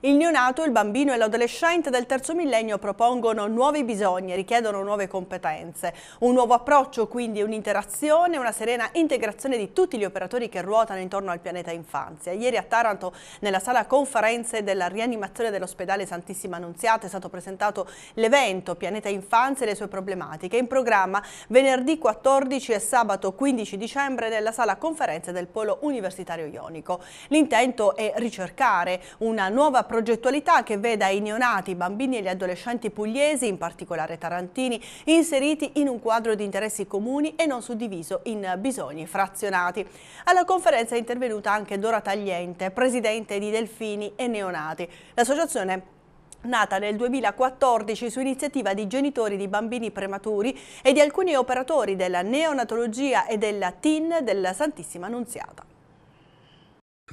Il neonato, il bambino e l'adolescente del terzo millennio propongono nuovi bisogni, e richiedono nuove competenze. Un nuovo approccio, quindi un'interazione, una serena integrazione di tutti gli operatori che ruotano intorno al pianeta infanzia. Ieri a Taranto, nella sala conferenze della rianimazione dell'ospedale Santissima Annunziata, è stato presentato l'evento Pianeta Infanzia e le sue problematiche, in programma venerdì 14 e sabato 15 dicembre nella sala conferenze del Polo Universitario Ionico. L'intento è ricercare una nuova progettualità che veda i neonati, i bambini e gli adolescenti pugliesi, in particolare tarantini, inseriti in un quadro di interessi comuni e non suddiviso in bisogni frazionati. Alla conferenza è intervenuta anche Dora Tagliente, presidente di Delfini e Neonati. L'associazione nata nel 2014 su iniziativa di genitori di bambini prematuri e di alcuni operatori della neonatologia e della TIN della Santissima Annunziata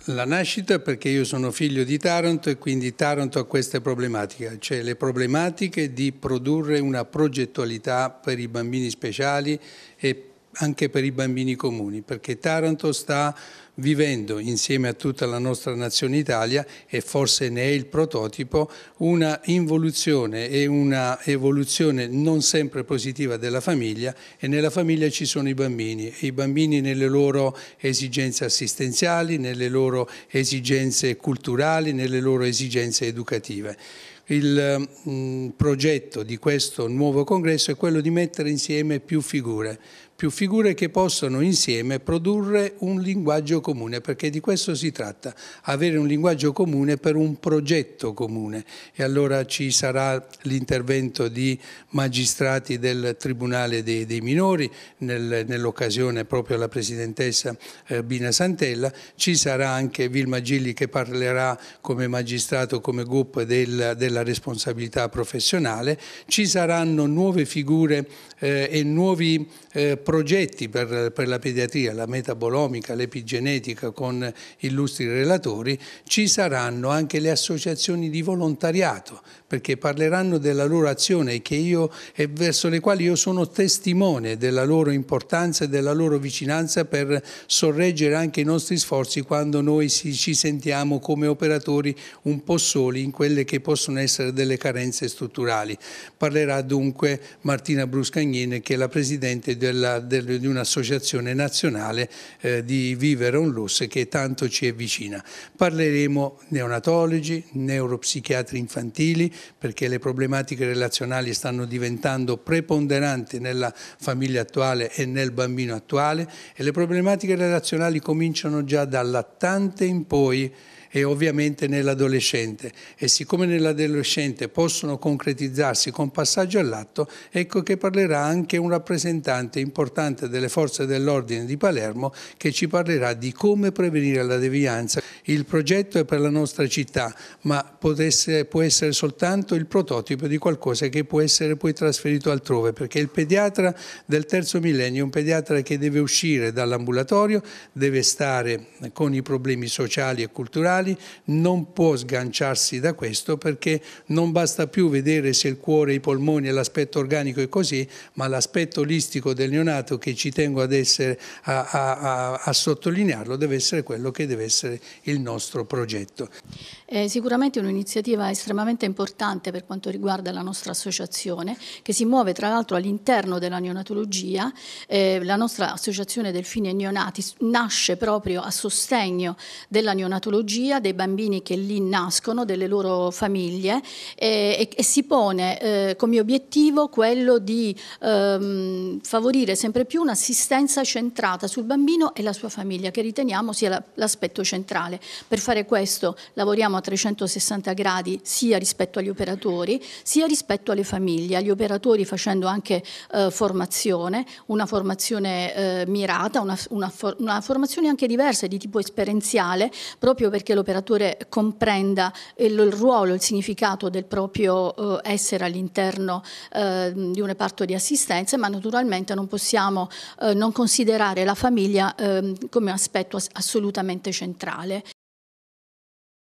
la nascita perché io sono figlio di Taranto e quindi Taranto ha queste problematiche, cioè le problematiche di produrre una progettualità per i bambini speciali e anche per i bambini comuni, perché Taranto sta vivendo insieme a tutta la nostra nazione Italia e forse ne è il prototipo, una involuzione e una evoluzione non sempre positiva della famiglia e nella famiglia ci sono i bambini e i bambini nelle loro esigenze assistenziali, nelle loro esigenze culturali, nelle loro esigenze educative. Il mh, mm, progetto di questo nuovo congresso è quello di mettere insieme più figure, più figure che possono insieme produrre un linguaggio comune, perché di questo si tratta, avere un linguaggio comune per un progetto comune. E allora ci sarà l'intervento di magistrati del Tribunale dei, dei Minori, nel, nell'occasione proprio la Presidentessa eh, Bina Santella, ci sarà anche Vilma Gilli che parlerà come magistrato, come GUP del, della responsabilità professionale, ci saranno nuove figure eh, e nuovi eh, progetti per, per la pediatria, la metabolomica, l'epigenetica, Genetica con illustri relatori, ci saranno anche le associazioni di volontariato, perché parleranno della loro azione io, e verso le quali io sono testimone della loro importanza e della loro vicinanza per sorreggere anche i nostri sforzi quando noi ci sentiamo come operatori un po' soli in quelle che possono essere delle carenze strutturali. Parlerà dunque Martina Bruscagnini che è la Presidente della, del, di un'associazione nazionale eh, di Vivere un lusso che tanto ci è vicina. Parleremo neonatologi, neuropsichiatri infantili, perché le problematiche relazionali stanno diventando preponderanti nella famiglia attuale e nel bambino attuale e le problematiche relazionali cominciano già dal lattante in poi e ovviamente nell'adolescente. E siccome nell'adolescente possono concretizzarsi con passaggio all'atto, ecco che parlerà anche un rappresentante importante delle forze dell'ordine di Palermo che ci parlerà di come prevenire la devianza. Il progetto è per la nostra città, ma potesse, può essere soltanto il prototipo di qualcosa che può essere poi trasferito altrove, perché il pediatra del terzo millennio è un pediatra che deve uscire dall'ambulatorio, deve stare con i problemi sociali e culturali, mentali non può sganciarsi da questo perché non basta più vedere se il cuore, i polmoni e l'aspetto organico è così, ma l'aspetto olistico del neonato che ci tengo ad essere, a, a, a sottolinearlo deve essere quello che deve essere il nostro progetto. Eh, è sicuramente un'iniziativa estremamente importante per quanto riguarda la nostra associazione che si muove tra l'altro all'interno della neonatologia. Eh, la nostra associazione Delfini e Neonati nasce proprio a sostegno della neonatologia storia dei bambini che lì nascono, delle loro famiglie e, e, e si pone eh, come obiettivo quello di ehm, favorire sempre più un'assistenza centrata sul bambino e la sua famiglia, che riteniamo sia la, l'aspetto centrale. Per fare questo lavoriamo a 360 gradi sia rispetto agli operatori, sia rispetto alle famiglie, agli operatori facendo anche eh, formazione, una formazione eh, mirata, una, una, for- una formazione anche diversa di tipo esperienziale, proprio perché lo l'operatore comprenda il, ruolo, il significato del proprio eh, essere all'interno eh, di un reparto di assistenza, ma naturalmente non possiamo eh, non considerare la famiglia ehm, come un aspetto assolutamente centrale.